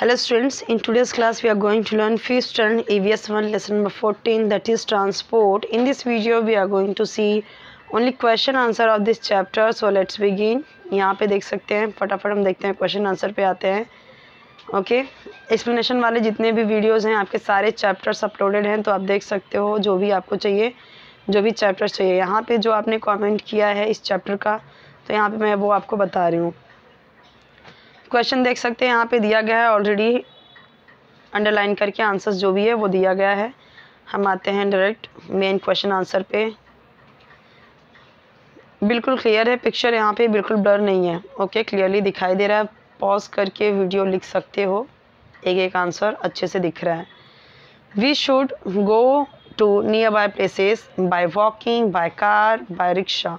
Hello students in today's class we are going to learn fifth term E V S one lesson number fourteen that is transport in this video we are going to see only question answer of this chapter so let's begin यहाँ पे देख सकते हैं फटाफट हम देखते हैं question answer पे आते हैं ओके okay? एक्सप्लेनेशन वाले जितने भी वीडियोज़ हैं आपके सारे चैप्टर्स अपलोडेड हैं तो आप देख सकते हो जो भी आपको चाहिए जो भी चैप्टर्स चाहिए यहाँ पर जो आपने कॉमेंट किया है इस चैप्टर का तो यहाँ पर मैं वो आपको बता रही हूँ क्वेश्चन देख सकते हैं यहाँ पे दिया गया है ऑलरेडी अंडरलाइन करके आंसर्स जो भी है वो दिया गया है हम आते हैं डायरेक्ट मेन क्वेश्चन आंसर पे बिल्कुल क्लियर है पिक्चर यहाँ पे बिल्कुल ब्लर नहीं है ओके क्लियरली दिखाई दे रहा है पॉज करके वीडियो लिख सकते हो एक एक आंसर अच्छे से दिख रहा है we should go to nearby places by walking by car by rickshaw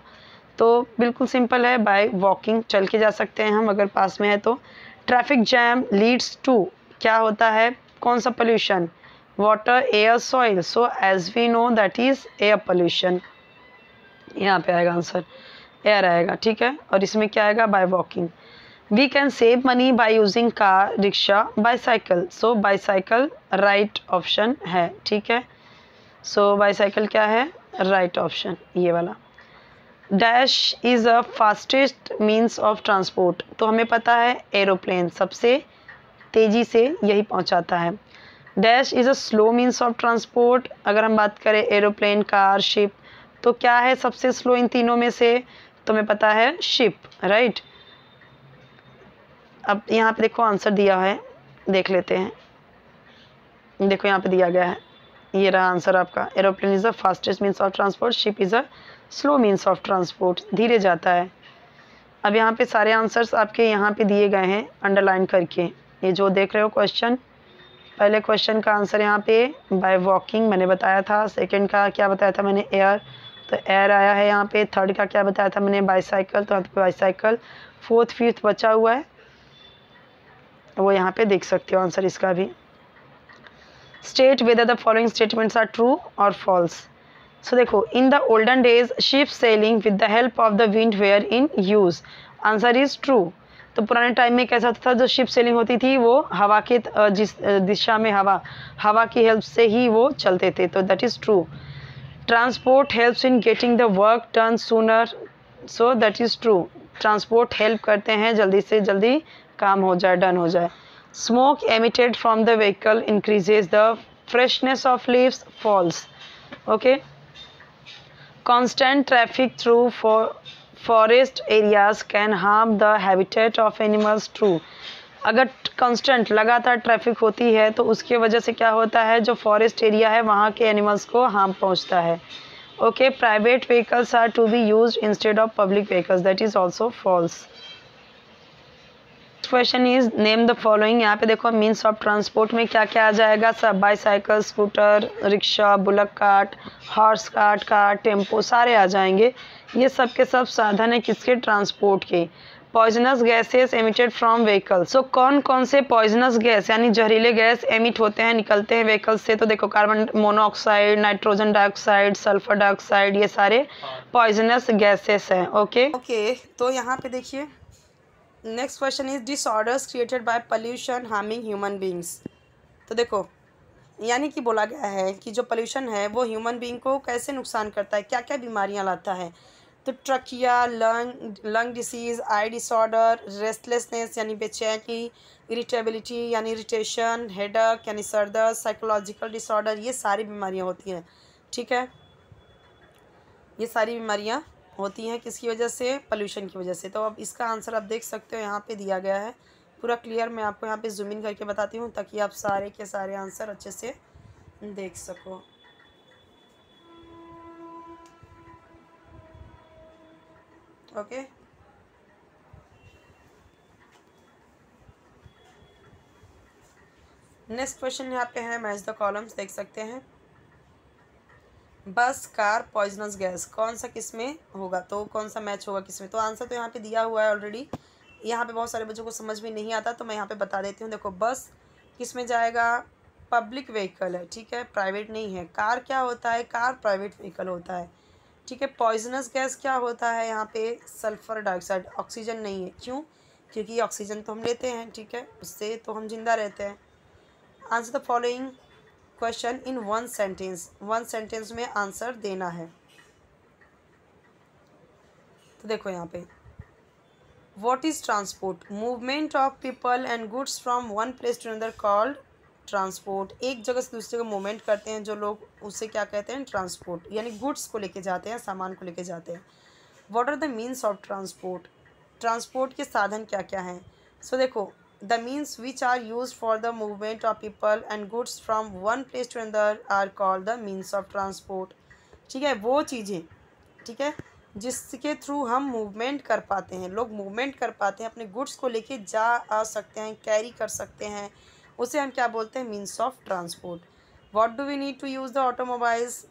तो बिल्कुल सिंपल है बाय वॉकिंग चल के जा सकते हैं हम अगर पास में है तो ट्रैफिक जैम लीड्स टू क्या होता है कौन सा pollution water air soil so as we know that is air pollution यहाँ पे आएगा आंसर एयर आएगा ठीक है और इसमें क्या आएगा by walking we can save money by using car rickshaw bicycle so bicycle right option है ठीक है सो so, बाईसाइकिल क्या है राइट right ऑप्शन ये वाला dash is a fastest means of transport तो हमें पता है एरोप्लेन सबसे तेज़ी से यही पहुंचाता है dash is a slow means of transport अगर हम बात करें एरोप्लेन कार शिप तो क्या है सबसे स्लो इन तीनों में से तो हमें पता है शिप राइट अब यहाँ पे देखो आंसर दिया है देख लेते हैं देखो यहाँ पे दिया गया है ये रहा आंसर आपका aeroplane is the fastest means of transport ship is a slow means of transport धीरे जाता है अब यहाँ पे सारे आंसर्स आपके यहाँ पे दिए गए हैं अंडरलाइन करके ये जो देख रहे हो क्वेश्चन पहले क्वेश्चन का आंसर यहाँ पे बाय वॉकिंग मैंने बताया था सेकंड का क्या बताया था मैंने एयर तो एयर आया है यहाँ पे थर्ड का क्या बताया था मैंने बाईसाइकिल तो बाईसाइकिल फोर्थ फिफ्थ बचा हुआ है वो यहाँ पे देख सकते हो आंसर इसका भी state whether the following statements are true और फॉल्स सो देखो in the olden days ship sailing with the help of the wind were in use answer is true तो पुराने टाइम में कैसा होता था जो शिप सेलिंग होती थी वो हवा के जिस दिशा में हवा हवा की हेल्प से ही वो चलते थे तो that is true transport helps in getting the work turn sooner so that is true transport help करते हैं जल्दी से जल्दी काम हो जाए डन हो जाए smoke emitted from the vehicle increases the freshness of leaves falls okay constant traffic through for forest areas can harm the habitat of animals too अगर कांस्टेंट लगातार ट्रैफिक होती है तो उसके वजह से क्या होता है जो फॉरेस्ट एरिया है वहाँ के एनिमल्स को हार्म पहुँचता है okay private vehicles are to be used instead of public vehicles that is also false next question is name the following यहाँ पे देखो मीन्स ऑफ ट्रांसपोर्ट में क्या क्या आ जाएगा सब bicycle scooter rickshaw bullock cart horse cart car tempo सारे आ जाएंगे ये सब के सब साधन है किसके ट्रांसपोर्ट के poisonous gases emitted from vehicle so कौन कौन से पॉइजनस गैस यानी जहरीले गैस एमिट होते हैं निकलते हैं व्हीकल से तो देखो carbon monoxide nitrogen dioxide sulphur dioxide ये सारे पॉइजनस गैसेस हैं ओके ओके तो यहाँ पे देखिए next question is disorders created by pollution harming human beings तो देखो यानी कि बोला गया है कि जो पॉल्यूशन है वो ह्यूमन बींग को कैसे नुकसान करता है क्या क्या बीमारियां लाता है तो trachea lung lung disease eye disorder restlessness यानी बेचैनी इरिटेबिलिटी यानी इरिटेशन हेडक यानी सरदर्द साइकोलॉजिकल डिसऑर्डर ये सारी बीमारियां होती हैं ठीक है ये सारी बीमारियां होती हैं किसकी वजह से पोल्यूशन की वजह से तो अब इसका आंसर आप देख सकते हो यहाँ पे दिया गया है पूरा क्लियर मैं आपको यहाँ पे जूम इन करके बताती हूँ ताकि आप सारे के सारे आंसर अच्छे से देख सको ओके नेक्स्ट क्वेश्चन यहाँ पे है मैच द कॉलम्स देख सकते हैं बस कार पॉइजनस गैस कौन सा किस में होगा तो कौन सा मैच होगा किस में तो आंसर तो यहाँ पे दिया हुआ है ऑलरेडी यहाँ पे बहुत सारे बच्चों को समझ में नहीं आता तो मैं यहाँ पे बता देती हूँ देखो बस किस में जाएगा पब्लिक व्हीकल है ठीक है प्राइवेट नहीं है कार क्या होता है कार प्राइवेट व्हीकल होता है ठीक है पॉइजनस गैस क्या होता है यहाँ पे सल्फर डाइऑक्साइड ऑक्सीजन नहीं है क्यों क्योंकि ऑक्सीजन तो हम लेते हैं ठीक है उससे तो हम जिंदा रहते हैं answer the following question in one sentence one sentence में आंसर देना है तो देखो यहाँ पे what is transport movement of people and goods from one place to another called transport एक जगह से दूसरे को मूवमेंट करते हैं जो लोग उसे क्या कहते हैं ट्रांसपोर्ट यानी गुड्स को लेके जाते हैं सामान को लेके जाते हैं what are the means of transport transport के साधन क्या क्या हैं सो so, देखो the means which are used for the movement of people and goods from one place to another are called the means of transport ठीक है वो चीज़ें ठीक है जिसके थ्रू हम मूवमेंट कर पाते हैं लोग मूवमेंट कर पाते हैं अपने गुड्स को लेके जा आ सकते हैं कैरी कर सकते हैं उसे हम क्या बोलते हैं means of transport what do we need to use the automobiles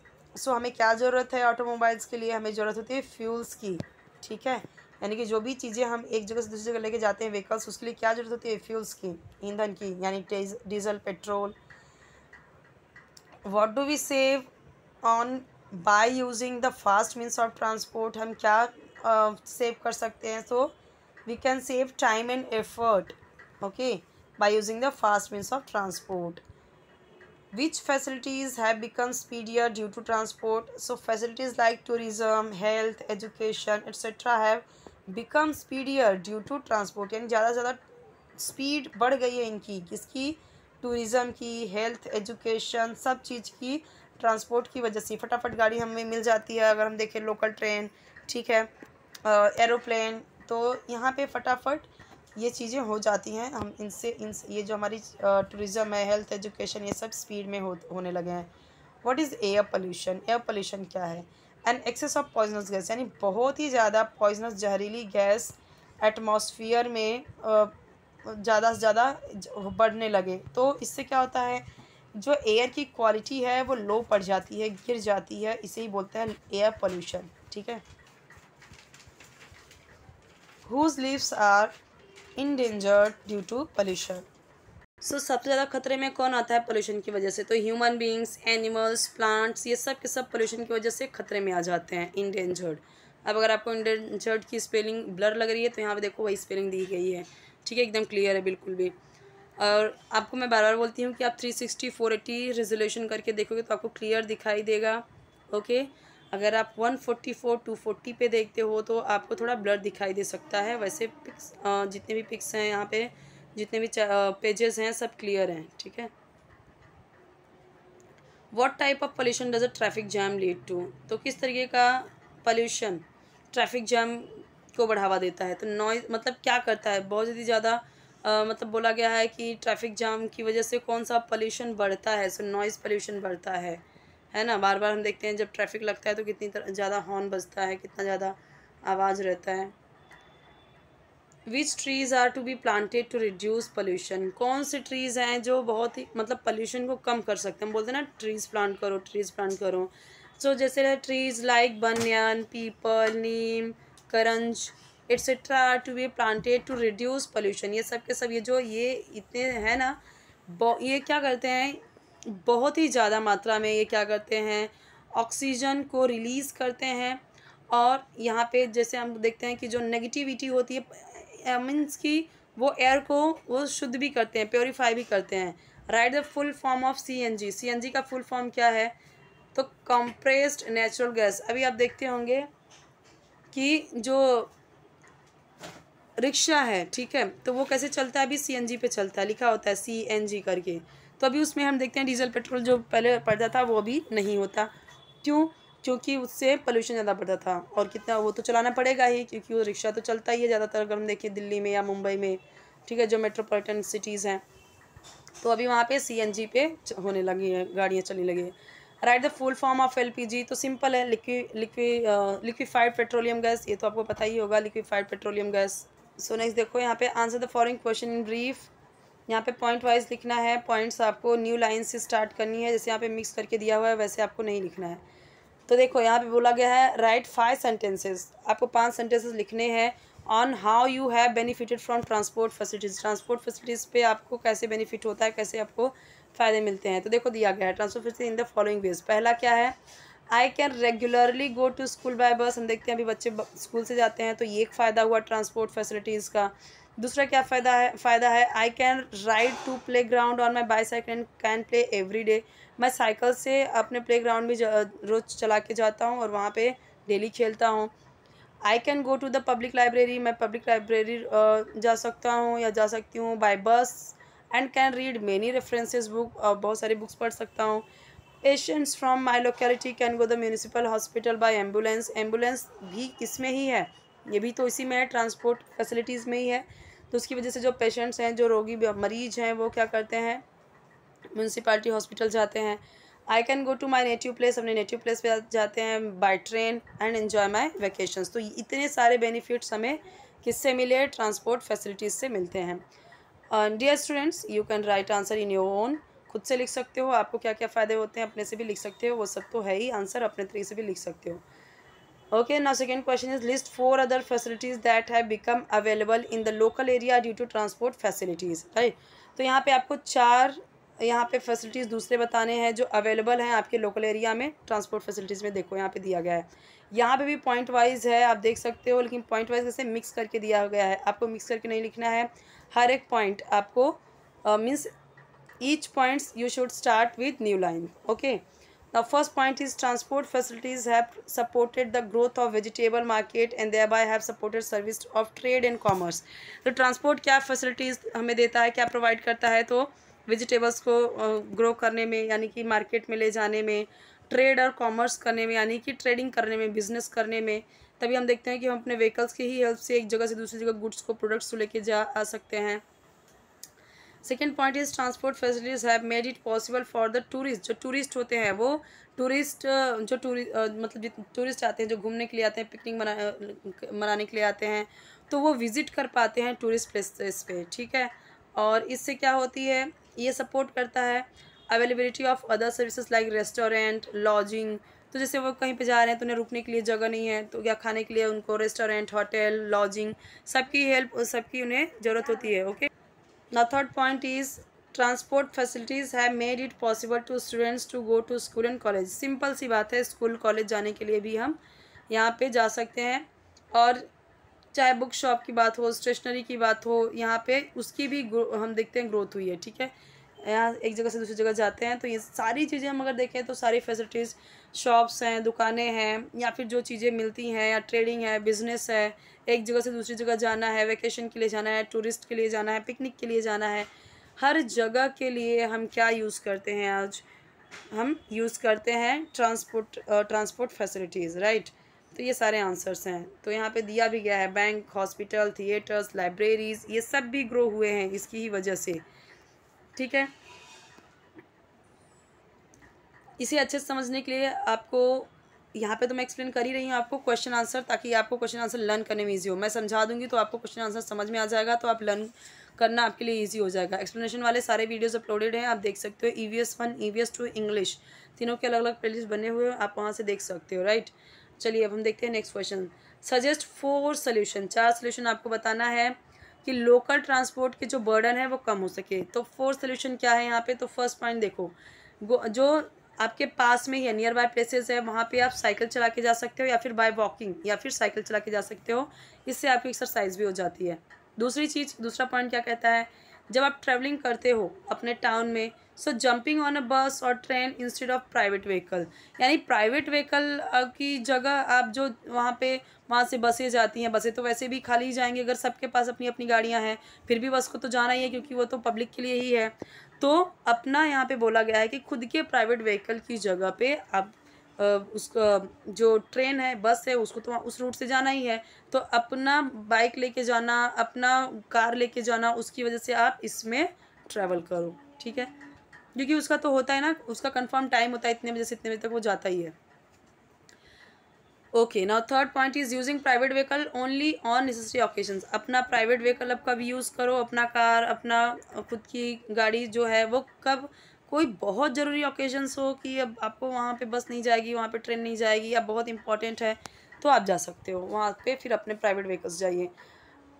so हमें क्या ज़रूरत है ऑटोमोबाइल्स के लिए हमें ज़रूरत होती है फ्यूल्स की ठीक है यानी कि जो भी चीज़ें हम एक जगह से दूसरी जगह लेके जाते हैं व्हीकल्स उसके लिए क्या जरूरत होती है फ्यूल्स की ईंधन की यानी diesel petrol what do we save on by using the fast means of transport हम क्या सेव uh, कर सकते हैं so we can save time and effort okay by using the fast means of transport which facilities have become speedier due to transport so facilities like tourism health education etcetera have become speedier due to transport यानी ज़्यादा से ज़्यादा speed बढ़ गई है इनकी किसकी tourism की हेल्थ एजुकेशन सब चीज़ की ट्रांसपोर्ट की वजह से फटाफट गाड़ी हमें मिल जाती है अगर हम देखें लोकल ट्रेन ठीक है एरोप्लेन तो यहाँ पे फटाफट ये चीज़ें हो जाती हैं हम इनसे इन ये जो हमारी टूरिज़म है हेल्थ एजुकेशन ये सब स्पीड में हो, होने लगे हैं what is air pollution air pollution क्या है an excess of poisonous gas यानी बहुत ही ज़्यादा पॉइजनस जहरीली गैस एटमोसफियर में ज़्यादा से ज़्यादा बढ़ने लगे तो इससे क्या होता है जो एयर की क्वालिटी है वो लो पड़ जाती है गिर जाती है इसे ही बोलते हैं एयर पोल्यूशन ठीक है whose lives are in danger due to pollution so so, सबसे ज़्यादा खतरे में कौन आता है पोल्यूशन की वजह से तो ह्यूमन बींग्स एनिमल्स प्लांट्स ये सब के सब पोल्यूशन की वजह से खतरे में आ जाते हैं इंडेंजर्ड अब अगर आपको इंडेंजर्ड की स्पेलिंग ब्लर लग रही है तो यहाँ पे देखो वही स्पेलिंग दी गई है ठीक है एकदम क्लियर है बिल्कुल भी और आपको मैं बार बार बोलती हूँ कि आप three sixty four eighty resolution करके देखोगे तो आपको क्लियर दिखाई देगा ओके अगर आप one forty four two forty पे देखते हो तो आपको थोड़ा ब्लर दिखाई दे सकता है वैसे पिक्स जितने भी पिक्स हैं यहाँ पर जितने भी पेजेस हैं सब क्लियर हैं ठीक है what type of pollution does a traffic jam lead to तो किस तरीके का पॉल्यूशन ट्रैफिक जैम को बढ़ावा देता है तो नॉइज मतलब क्या करता है बहुत ही ज़्यादा मतलब बोला गया है कि ट्रैफिक जाम की वजह से कौन सा पोल्यूशन बढ़ता है सो नॉइज़ पोल्यूशन बढ़ता है है ना बार बार हम देखते हैं जब ट्रैफिक लगता है तो कितनी ज़्यादा हॉर्न बजता है कितना ज़्यादा आवाज़ रहता है which trees are to be planted to reduce pollution कौन से ट्रीज़ हैं जो बहुत ही मतलब पोल्यूशन को कम कर सकते हैं बोलते हैं ना ट्रीज़ प्लांट करो ट्रीज़ प्लांट करो सो so, जैसे trees like banyan peepal neem karanj etcetera to be planted to reduce pollution ये सब के सब ये जो ये इतने हैं ना ये क्या करते हैं बहुत ही ज़्यादा मात्रा में ये क्या करते हैं ऑक्सीजन को रिलीज़ करते हैं और यहाँ पे जैसे हम देखते हैं कि जो नेगेटिविटी होती है मीन्स की वो एयर को वो शुद्ध भी करते हैं प्योरीफाई भी करते हैं right the full form of C N G C N G का फुल फॉर्म क्या है तो कंप्रेस्ड नेचुरल गैस अभी आप देखते होंगे कि जो रिक्शा है ठीक है तो वो कैसे चलता है अभी सी एन जी पे चलता है लिखा होता है सी एन जी करके तो अभी उसमें हम देखते हैं डीजल पेट्रोल जो पहले पड़ता था वो अभी नहीं होता क्यों क्योंकि उससे पोल्यूशन ज़्यादा पड़ता था और कितना वो तो चलाना पड़ेगा ही क्योंकि वो रिक्शा तो चलता ही है ज़्यादातर अगर हम देखें दिल्ली में या मुंबई में ठीक है जो मेट्रोपॉलिटन सिटीज़ हैं तो अभी वहाँ पे सी पे होने लगी है गाड़ियाँ चलने लगी तो है right the full form of G तो सिंपल है लिक्वी लिक्वी लिक्विफाइड पेट्रोलियम गैस ये तो आपको पता ही होगा liquefied petroleum gas so next देखो यहाँ पे answer the following question in brief यहाँ पे पॉइंट वाइज लिखना है पॉइंट्स आपको न्यू लाइन से स्टार्ट करनी है जैसे यहाँ पे मिक्स करके दिया हुआ है वैसे आपको नहीं लिखना है तो देखो यहाँ पे बोला गया है राइट फाइव सेंटेंसेस आपको पांच सेंटेंसेस लिखने हैं on how you have benefited from transport facilities transport facilities पे आपको कैसे बेनिफिट होता है कैसे आपको फ़ायदे मिलते हैं तो देखो दिया गया है transport facility in the following ways पहला क्या है I can regularly go to school by bus हम देखते हैं अभी बच्चे स्कूल से जाते हैं तो ये एक फ़ायदा हुआ ट्रांसपोर्ट फैसिलिटीज़ का दूसरा क्या फ़ायदा है फ़ायदा है I can ride to play ground on my bicycle and can play every day मैं साइकिल से अपने प्ले ग्राउंड में रोज़ चला के जाता हूँ और वहाँ पे डेली खेलता हूँ I can go to the public library मैं पब्लिक लाइब्रेरी जा सकता हूँ या जा सकती हूँ by bus and can read many references book बहुत सारी बुक्स पढ़ सकता हूँ patients from my locality can go the municipal hospital by ambulance ambulance भी इसमें ही है ये भी तो इसी में है ट्रांसपोर्ट फैसिलिटीज़ में ही है तो उसकी वजह से जो पेशेंट्स हैं जो रोगी मरीज हैं वो क्या करते हैं म्यूनसिपाली हॉस्पिटल जाते हैं I can go to my native place अपने नेटिव प्लेस पे जाते हैं by train and enjoy my vacation तो इतने सारे बेनिफिट्स हमें किससे मिले ट्रांसपोर्ट फैसिलिटीज़ से मिलते हैं dear students you can write answer in your own खुद से लिख सकते हो आपको क्या क्या फ़ायदे होते हैं अपने से भी लिख सकते हो वो सब तो है ही आंसर अपने तरीके से भी लिख सकते हो ओके ना second question is list four other facilities that have become available in the local area due to transport facilities right तो यहाँ पे आपको चार यहाँ पे फैसिलिटीज़ दूसरे बताने हैं जो अवेलेबल हैं आपके लोकल एरिया में ट्रांसपोर्ट फैसिलिटीज़ में देखो यहाँ पे दिया गया है यहाँ पे भी पॉइंट वाइज है आप देख सकते हो लेकिन पॉइंट वाइज कैसे मिक्स करके दिया गया है आपको मिक्स करके नहीं लिखना है हर एक पॉइंट आपको means each points you should start with new line okay the first point is transport facilities have supported the growth of vegetable market and thereby have supported service of trade and commerce तो transport क्या facilities हमें देता है क्या provide करता है तो vegetables को ग्रो करने में यानी कि मार्केट में ले जाने में ट्रेड और कॉमर्स करने में यानी कि ट्रेडिंग करने में बिजनेस करने में तभी हम देखते हैं कि हम अपने व्हीकल्स की ही हेल्प से एक जगह से दूसरी जगह गुड्स को प्रोडक्ट्स को लेके जा आ सकते हैं second point is transport facilities have made it possible for the tourist जो टूरिस्ट होते हैं वो टूरिस्ट जो टूरि मतलब टूरिस्ट आते हैं जो घूमने के लिए आते हैं पिकनिक मना मनाने के लिए आते हैं तो वो विज़िट कर पाते हैं टूरिस्ट प्लेस पे ठीक है और इससे क्या होती है ये सपोर्ट करता है availability of other services like restaurant lodging तो जैसे वो कहीं पे जा रहे हैं तो उन्हें रुकने के लिए जगह नहीं है तो क्या खाने के लिए उनको रेस्टोरेंट होटल लॉजिंग सबकी हेल्प सबकी उन्हें ज़रूरत होती है ओके न third point is transport facilities have made it possible to students to go to school and college simple सी बात है स्कूल कॉलेज जाने के लिए भी हम यहाँ पर जा सकते हैं और चाहे बुक शॉप की बात हो स्टेशनरी की बात हो यहाँ पे उसकी भी हम देखते हैं ग्रोथ हुई है ठीक है यहाँ एक जगह से दूसरी जगह जाते हैं तो ये सारी चीज़ें हम अगर देखें तो सारी फैसिलिटीज़ शॉप्स हैं दुकानें हैं या फिर जो चीज़ें मिलती हैं या ट्रेडिंग है बिजनेस है एक जगह से दूसरी जगह जाना है वैकेशन के लिए जाना है टूरिस्ट के लिए जाना है पिकनिक के लिए जाना है हर जगह के लिए हम क्या यूज़ करते हैं आज हम यूज़ करते हैं ट्रांसपोर्ट ट्रांसपोर्ट फैसिलिटीज़ राइट तो ये सारे आंसर्स हैं तो यहाँ पे दिया भी गया है बैंक हॉस्पिटल थिएटर्स लाइब्रेरीज ये सब भी ग्रो हुए हैं इसकी ही वजह से ठीक है इसे अच्छे से समझने के लिए आपको यहाँ पे तो मैं एक्सप्लेन कर ही रही हूँ आपको क्वेश्चन आंसर ताकि आपको क्वेश्चन आंसर लर्न करने में ईजी हो मैं समझा दूंगी तो आपको क्वेश्चन आंसर समझ में आ जाएगा तो आप लर्न करना आपके लिए ईजी हो जाएगा एक्सप्लेनेशन वाले सारे वीडियोज़ अपलोडेड हैं आप देख सकते हो E V S one E V S two English तीनों के अलग अलग प्लेलिस्ट बने हुए हैं आप वहाँ से देख सकते हो राइट चलिए अब हम देखते हैं next question suggest four solution चार सोल्यूशन आपको बताना है कि लोकल ट्रांसपोर्ट के जो बर्डन है वो कम हो सके तो फोर सोल्यूशन क्या है यहाँ पे तो फर्स्ट पॉइंट देखो जो आपके पास में या नियर बाय प्लेसेस है वहाँ पे आप साइकिल चला के जा सकते हो या फिर बाय वॉकिंग या फिर साइकिल चला के जा सकते हो इससे आपकी एक्सरसाइज भी हो जाती है दूसरी चीज़ दूसरा पॉइंट क्या कहता है जब आप ट्रैवलिंग करते हो अपने टाउन में सो जंपिंग ऑन अ बस और train instead of private vehicle यानी प्राइवेट व्हीकल की जगह आप जो वहाँ पे वहाँ से बसें जाती हैं बसें तो वैसे भी खाली ही जाएंगी अगर सबके पास अपनी अपनी गाड़ियाँ हैं फिर भी बस को तो जाना ही है क्योंकि वो तो पब्लिक के लिए ही है तो अपना यहाँ पे बोला गया है कि खुद के प्राइवेट व्हीकल की जगह पे आप उसका जो ट्रेन है बस है उसको तो उस रूट से जाना ही है तो अपना बाइक लेके जाना अपना कार लेके जाना उसकी वजह से आप इसमें ट्रैवल करो ठीक है क्योंकि उसका तो होता है ना उसका कन्फर्म टाइम होता है इतने बजे से इतने बजे तक वो जाता ही है okay now third point is using private vehicle only on necessary occasion अपना प्राइवेट व्हीकल अब कब यूज़ करो अपना कार अपना खुद की गाड़ी जो है वो कब कोई बहुत ज़रूरी ऑकेजन्स हो कि अब आपको वहाँ पे बस नहीं जाएगी वहाँ पे ट्रेन नहीं जाएगी या बहुत इंपॉर्टेंट है तो आप जा सकते हो वहाँ पे फिर अपने प्राइवेट व्हीकल्स जाइए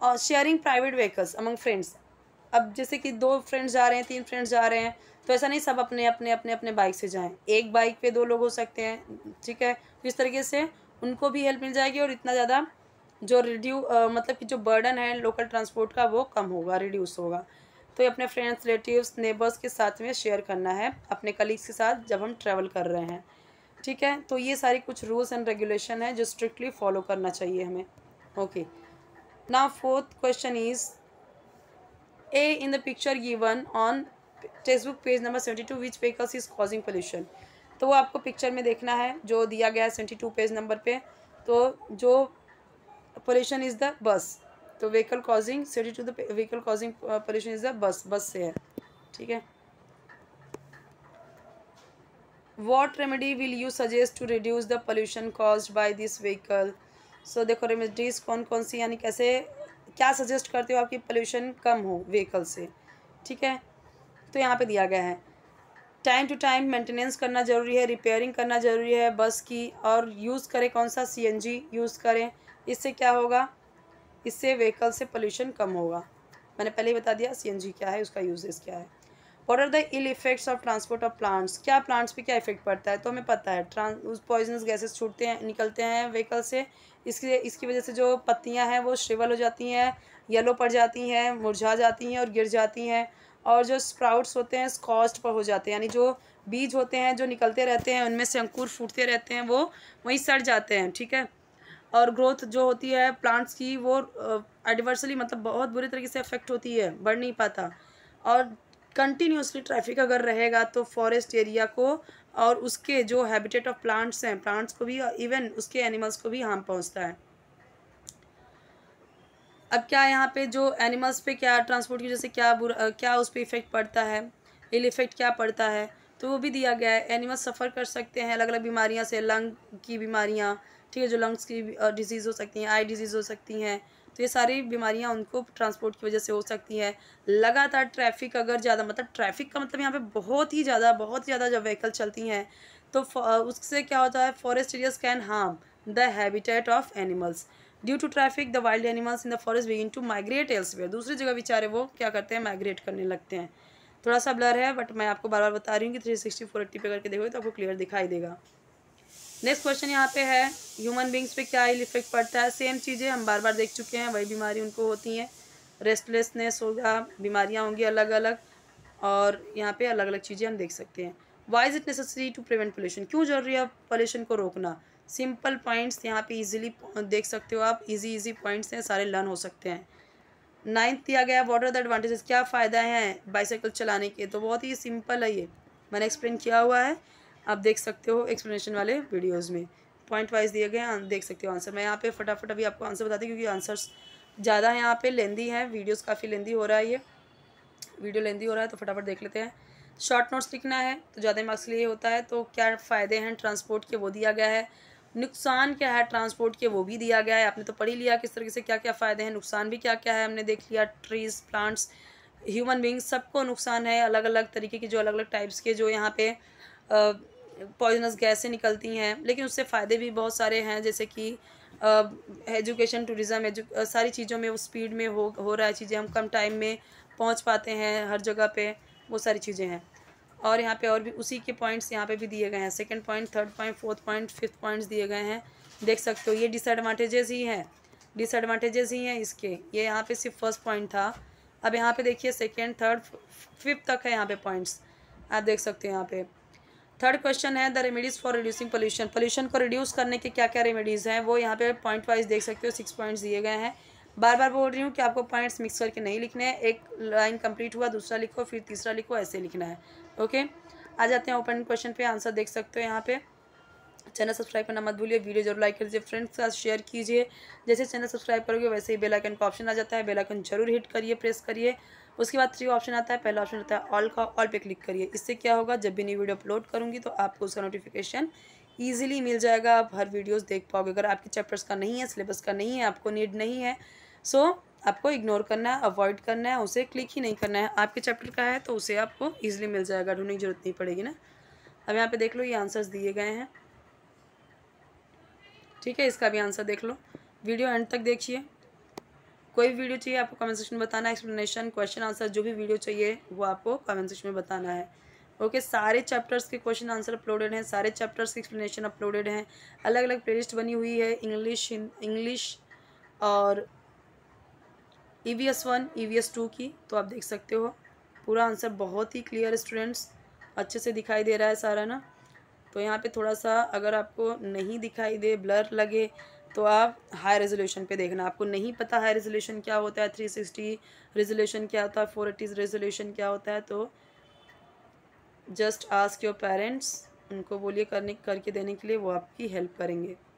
और sharing private vehicles among friends अब जैसे कि दो फ्रेंड्स जा रहे हैं तीन फ्रेंड्स जा रहे हैं तो ऐसा नहीं सब अपने अपने अपने अपने बाइक से जाएं एक बाइक पे दो लोग हो सकते हैं ठीक है तो इस तरीके से उनको भी हेल्प मिल जाएगी और इतना ज़्यादा जो रिड्यू मतलब कि जो बर्डन है लोकल ट्रांसपोर्ट का वो कम होगा रिड्यूस होगा तो अपने फ्रेंड्स रिलेटिव्स नेबर्स के साथ में शेयर करना है अपने कलीग्स के साथ जब हम ट्रैवल कर रहे हैं ठीक है तो ये सारी कुछ रूल्स एंड रेगुलेशन है जो स्ट्रिक्टली फॉलो करना चाहिए हमें ओके ना fourth question is A in the picture given on page number seventy two which vehicles is causing pollution तो वो आपको पिक्चर में देखना है जो दिया गया है सेवेंटी टू पेज नंबर पे तो जो पोल्यूशन इज़ द बस तो vehicle causing seventy two the vehicle causing pollution is the bus bus से है ठीक है what remedy will you suggest to reduce the pollution cause by this vehicle so देखो remedies कौन कौन सी यानी कैसे क्या सजेस्ट करते हो आपकी पोल्यूशन कम हो व्हीकल से ठीक है तो यहाँ पे दिया गया है टाइम टू टाइम मेंटेनेंस करना ज़रूरी है रिपेयरिंग करना ज़रूरी है बस की और यूज़ करें कौन सा सीएनजी यूज़ करें इससे क्या होगा इससे व्हीकल से पोल्यूशन कम होगा मैंने पहले ही बता दिया सीएनजी क्या है उसका यूजेस क्या है what are the ill effects of transport of plants क्या प्लांट्स पे क्या इफेक्ट पड़ता है तो हमें पता है ट्रांस उस पॉइजनस गैसेस छूटते हैं निकलते हैं व्हीकल से इसके इसकी वजह से जो पत्तियां हैं वो श्रिवल हो जाती हैं येलो पड़ जाती हैं मुरझा जाती हैं और गिर जाती हैं और जो स्प्राउट्स होते हैं स्कॉस्ट पर हो जाते हैं यानी जो बीज होते हैं जो निकलते रहते हैं उनमें से अंकुर फूटते रहते हैं वो वहीं सड़ जाते हैं ठीक है और ग्रोथ जो होती है प्लांट्स की वो एडवर्सली मतलब बहुत बुरी तरीके से अफेक्ट होती है बढ़ नहीं पाता और कंटिन्यूसली ट्रैफिक अगर रहेगा तो फॉरेस्ट एरिया को और उसके जो हैबिटेट ऑफ प्लांट्स हैं प्लांट्स को भी इवन उसके एनिमल्स को भी हार्म पहुंचता है अब क्या यहाँ पे जो एनिमल्स पे क्या ट्रांसपोर्ट की वजह से क्या बुरा क्या उस पर इफेक्ट पड़ता है इल इफेक्ट क्या पड़ता है तो वो भी दिया गया है एनिमल्स सफ़र कर सकते हैं अलग अलग बीमारियाँ से लंग की बीमारियाँ ठीक है जो लंग्स की डिजीज़ हो सकती हैं आई डिजीज़ हो सकती हैं तो ये सारी बीमारियाँ उनको ट्रांसपोर्ट की वजह से हो सकती है लगातार ट्रैफिक अगर ज़्यादा मतलब ट्रैफिक का मतलब यहाँ पे बहुत ही ज़्यादा बहुत ज़्यादा जब व्हीकल चलती हैं तो उससे क्या होता है forest areas can harm the habitat of animals due to traffic the wild animals in the forest begin to migrate elsewhere दूसरी जगह बेचारे वो क्या करते हैं माइग्रेट करने लगते हैं थोड़ा सा ब्लर है बट मैं आपको बार बार बता रही हूँ कि थ्री सिक्सटी फोर एट्टी पे करके देखोगे तो आपको क्लियर दिखाई देगा नेक्स्ट क्वेश्चन यहाँ पे है ह्यूमन बींग्स पे क्या इल इफेक्ट पड़ता है सेम चीज़ें हम बार बार देख चुके हैं वही बीमारी उनको होती हैं रेस्टलेसनेस होगा बीमारियाँ होंगी अलग अलग और यहाँ पे अलग अलग चीज़ें हम देख सकते हैं why is it necessary to prevent pollution क्यों जरूरी है पोल्यूशन को रोकना सिंपल पॉइंट्स यहाँ पे इजीली देख सकते हो आप इजी इजी पॉइंट्स हैं सारे लर्न हो सकते हैं नाइन्थ दिया गया वॉट आर द एडवांटेजेस क्या फ़ायदा हैं बाइसाइकिल चलाने के तो बहुत ही सिंपल है ये मैंने एक्सप्लेन किया हुआ है आप देख सकते हो एक्सप्लेनेशन वाले वीडियोज़ में पॉइंट वाइज दिए गए हैं देख सकते हो आंसर मैं यहाँ पे फटाफट अभी आपको आंसर बताती हूँ क्योंकि आंसर्स ज़्यादा है यहाँ पे लेंदी है वीडियोस काफ़ी लेंदी हो रहा है ये वीडियो लेंदी हो रहा है तो फटाफट देख लेते हैं शॉर्ट नोट्स लिखना है तो ज़्यादा मार्क्स लिए होता है तो क्या फ़ायदे हैं ट्रांसपोर्ट के वो दिया गया है नुकसान क्या है ट्रांसपोर्ट के वो भी दिया गया है आपने तो पढ़ ही लिया किस तरीके से क्या क्या फ़ायदे हैं नुकसान भी क्या क्या है हमने देख लिया ट्रीज़ प्लांट्स ह्यूमन बींग्स सबको नुकसान है अलग अलग तरीके की जो अलग अलग टाइप्स के जो यहाँ पे पॉइजनस गैसें निकलती हैं लेकिन उससे फ़ायदे भी बहुत सारे हैं जैसे कि एजुकेशन टूरिज़म एजु सारी चीज़ों में उस स्पीड में हो हो रहा है चीज़ें हम कम टाइम में पहुंच पाते हैं हर जगह पे वो सारी चीज़ें हैं और यहाँ पे और भी उसी के पॉइंट्स यहाँ पे भी दिए गए हैं second point third point fourth point fifth points दिए गए हैं देख सकते हो ये डिसएडवांटेजेस ही हैं डिसएडवांटेजेस ही हैं इसके ये यहाँ पर सिर्फ फर्स्ट पॉइंट था अब यहाँ पर देखिए सेकेंड थर्ड फिफ्थ तक है यहाँ पर पॉइंट्स आप देख सकते हो यहाँ पर थर्ड क्वेश्चन है the remedies for reducing pollution pollution को रिड्यूस करने के क्या क्या रेमेडीज़ हैं वो यहाँ पे पॉइंट वाइज देख सकते हो सिक्स पॉइंट्स दिए गए हैं बार बार बोल रही हूँ कि आपको पॉइंट्स मिक्स करके नहीं लिखने हैं एक लाइन कंप्लीट हुआ दूसरा लिखो फिर तीसरा लिखो ऐसे लिखना है ओके आ जाते हैं ओपन क्वेश्चन पे आंसर देख सकते हो यहाँ पे चैनल सब्सक्राइब करना मत भूलिए वीडियो जरूर लाइक कर दीजिए फ्रेंड्स के साथ शेयर कीजिए जैसे चैनल सब्सक्राइब करोगे वैसे ही बेल आइकन का ऑप्शन आ जाता है बेल आइकन जरूर हिट करिए प्रेस करिए उसके बाद थ्री ऑप्शन आता है पहला ऑप्शन आता है ऑल का ऑल पे क्लिक करिए इससे क्या होगा जब भी नई वीडियो अपलोड करूँगी तो आपको उसका नोटिफिकेशन ईजिली मिल जाएगा आप हर वीडियोज़ देख पाओगे अगर आपके चैप्टर्स का नहीं है सिलेबस का नहीं है आपको नीड नहीं है सो आपको इग्नोर करना है अवॉइड करना है उसे क्लिक ही नहीं करना है आपके चैप्टर का है तो उसे आपको ईजिली मिल जाएगा ढूंढने की जरूरत नहीं पड़ेगी ना अब यहाँ पे देख लो ये आंसर्स दिए गए हैं ठीक है इसका भी आंसर देख लो वीडियो एंड तक देखिए कोई वीडियो चाहिए आपको कमेंट सेक्शन में बताना है एक्सप्लेनेशन क्वेश्चन आंसर जो भी वीडियो चाहिए वो आपको कमेंट सेक्शन में बताना है ओके okay, सारे चैप्टर्स के क्वेश्चन आंसर अपलोडेड हैं सारे चैप्टर्स के एक्सप्लेनेशन अपलोडेड हैं अलग अलग प्लेलिस्ट बनी हुई है इंग्लिश इंग्लिश और E V S one E V S two की तो आप देख सकते हो पूरा आंसर बहुत ही क्लियर स्टूडेंट्स अच्छे से दिखाई दे रहा है सारा ना तो यहाँ पे थोड़ा सा अगर आपको नहीं दिखाई दे ब्लर लगे तो आप हाई रेजोल्यूशन पे देखना आपको नहीं पता हाई रेजोल्यूशन क्या होता है थ्री सिक्सटी रेजोल्यूशन क्या होता है फोर एटीज रेजोल्यूशन क्या होता है तो जस्ट आस्क योर पेरेंट्स उनको बोलिए करने करके देने के लिए वो आपकी हेल्प करेंगे